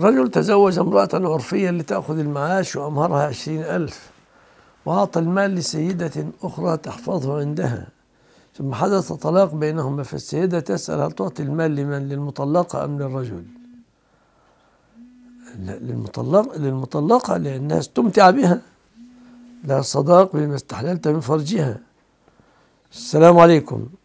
رجل تزوج امرأة عرفيا لتأخذ المعاش وأمهرها عشرين ألف وأعطى المال لسيدة أخرى تحفظه عندها ثم حدث طلاق بينهما فالسيدة تسأل هل تعطي المال لمن للمطلقة أم للرجل للمطلق للمطلقة لأنها استمتع بها لها صداق بما استحللت من فرجها السلام عليكم